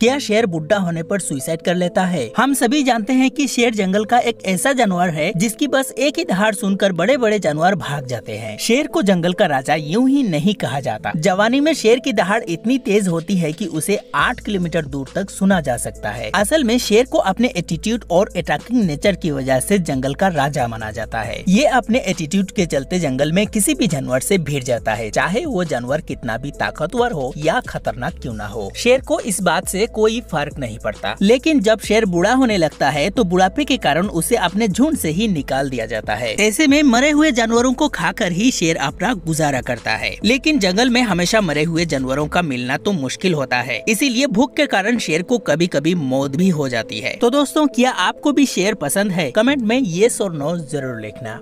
क्या शेर बुढ़ा होने पर सुसाइड कर लेता है हम सभी जानते हैं कि शेर जंगल का एक ऐसा जानवर है जिसकी बस एक ही दहाड़ सुनकर बड़े बड़े जानवर भाग जाते हैं शेर को जंगल का राजा यूं ही नहीं कहा जाता जवानी में शेर की दहाड़ इतनी तेज होती है कि उसे आठ किलोमीटर दूर तक सुना जा सकता है असल में शेर को अपने एटीट्यूड और अटैकिंग नेचर की वजह ऐसी जंगल का राजा माना जाता है ये अपने एटीट्यूड के चलते जंगल में किसी भी जानवर ऐसी भिड़ जाता है चाहे वो जानवर कितना भी ताकतवर हो या खतरनाक क्यूँ न हो शेर को इस बात ऐसी कोई फर्क नहीं पड़ता लेकिन जब शेर बूढ़ा होने लगता है तो बुढ़ापे के कारण उसे अपने झुंड से ही निकाल दिया जाता है ऐसे में मरे हुए जानवरों को खाकर ही शेर अपना गुजारा करता है लेकिन जंगल में हमेशा मरे हुए जानवरों का मिलना तो मुश्किल होता है इसीलिए भूख के कारण शेर को कभी कभी मौत भी हो जाती है तो दोस्तों क्या आपको भी शेर पसंद है कमेंट में ये और नो जरूर लिखना